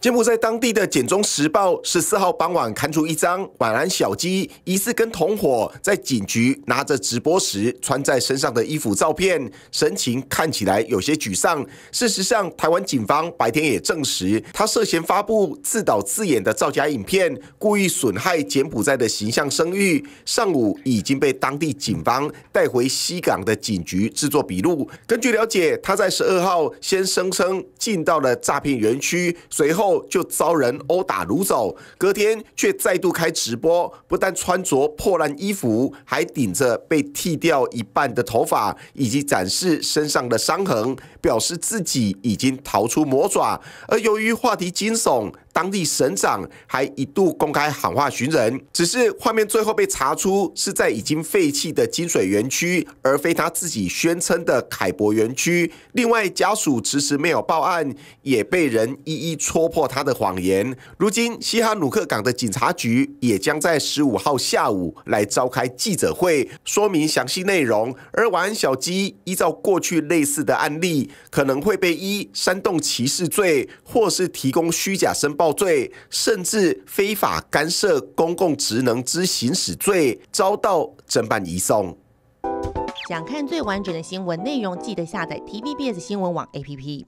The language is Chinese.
柬埔寨当地的《柬中时报》十四号傍晚刊出一张晚安小鸡疑似跟同伙在警局拿着直播时穿在身上的衣服照片，神情看起来有些沮丧。事实上，台湾警方白天也证实，他涉嫌发布自导自演的造假影片，故意损害柬埔寨的形象声誉。上午已经被当地警方带回西港的警局制作笔录。根据了解，他在十二号先声称进到了诈骗园区，随后。就遭人殴打掳走，隔天却再度开直播，不但穿着破烂衣服，还顶着被剃掉一半的头发，以及展示身上的伤痕，表示自己已经逃出魔爪。而由于话题惊悚。当地省长还一度公开喊话寻人，只是画面最后被查出是在已经废弃的金水园区，而非他自己宣称的凯博园区。另外，家属迟迟没有报案，也被人一一戳破他的谎言。如今，西哈努克港的警察局也将在十五号下午来召开记者会，说明详细内容。而晚小鸡依照过去类似的案例，可能会被依煽动歧视罪，或是提供虚假申报。罪，甚至非法干涉公共职能之行使罪，遭到侦办移送。想看最完整的新闻内容，记得下载 TVBS 新闻网 APP。